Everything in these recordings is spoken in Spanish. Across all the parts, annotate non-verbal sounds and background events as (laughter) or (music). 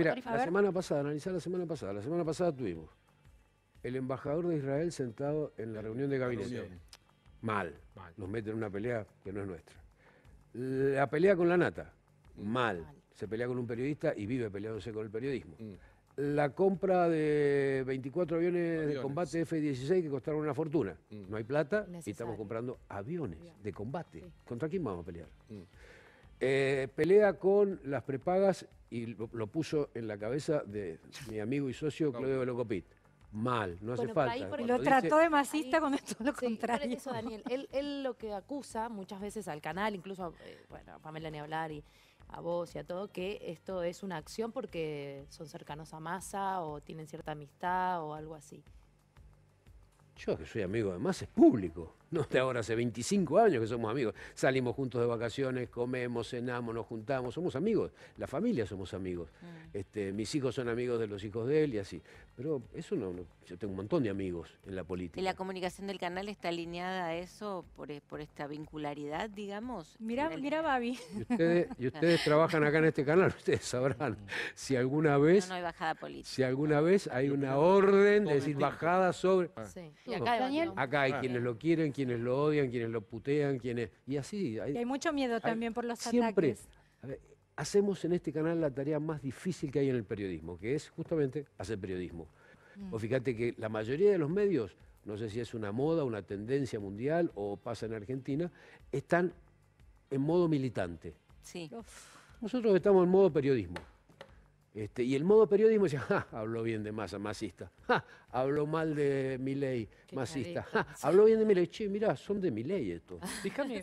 Mira, la semana pasada, analizar la semana pasada. La semana pasada tuvimos el embajador de Israel sentado en la reunión de gabinete. Mal. Nos meten en una pelea que no es nuestra. La pelea con la nata. Mal. Se pelea con un periodista y vive peleándose con el periodismo. Mm. La compra de 24 aviones, de combate F-16 que costaron una fortuna. Mm. No hay plata y estamos comprando aviones de combate. ¿Contra quién vamos a pelear? Mm. Eh, pelea con las prepagas y lo, puso en la cabeza de mi amigo y socio Claudio Locopit. Mal, no hace falta. lo trató de masista con cuando es todo lo contrario. Daniel. Él, lo que acusa muchas veces al canal, incluso a, eh, Pamela ni y a vos y a todo, que esto es una acción porque son cercanos a masa o tienen cierta amistad o algo así. Yo que soy amigo además es público, no de ahora, hace 25 años que somos amigos. Salimos juntos de vacaciones, comemos, cenamos, nos juntamos, somos amigos, la familia somos amigos. Mm. Este, mis hijos son amigos de los hijos de él y así. Pero eso no, yo tengo un montón de amigos en la política. ¿Y la comunicación del canal está alineada a eso por, e, por esta vincularidad, digamos? Mira, mira Babi. Y ustedes, trabajan acá en este canal, ustedes sabrán si alguna vez... No, hay bajada política. Si alguna vez hay una orden de decir bajada sobre... Ah. Sí. Acá hay, quienes lo quieren, quienes lo odian, quienes lo putean, quienes... Y así... Hay, mucho miedo también por los ataques. siempre, hacemos en este canal la tarea más difícil que hay en el periodismo, que es justamente hacer periodismo. Mm. O fíjate que la mayoría de los medios, no sé si es una moda, una tendencia mundial o pasa en Argentina, están en modo militante. Sí. Nosotros estamos en modo periodismo. Este, y el modo periodismo decía, (laughs) ja, habló bien de masa, masista. Ja, habló mal de mi ley masista. Ja, habló bien de mi ley Che, mira son de mi ley esto.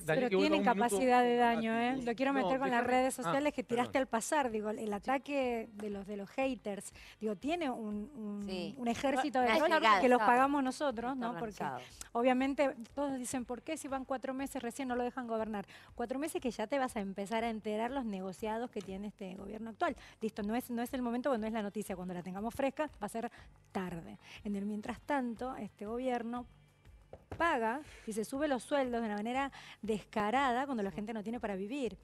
Pero tienen capacidad de daño, ah, ¿eh? Lo quiero meter con las redes sociales ah, que tiraste al pasar. Digo, el ataque de los de los haters, digo, tiene un, un, ejército de que los pagamos nosotros, ¿no? Porque obviamente todos dicen, ¿por qué si van cuatro meses recién no lo dejan gobernar? Cuatro meses que ya te vas a empezar a enterar los negociados que tiene este gobierno actual. Listo, no es no es el momento, cuando es la noticia, cuando la tengamos fresca, va a ser tarde. En el mientras tanto, este gobierno paga y se sube los sueldos de una manera descarada cuando la gente no tiene para vivir.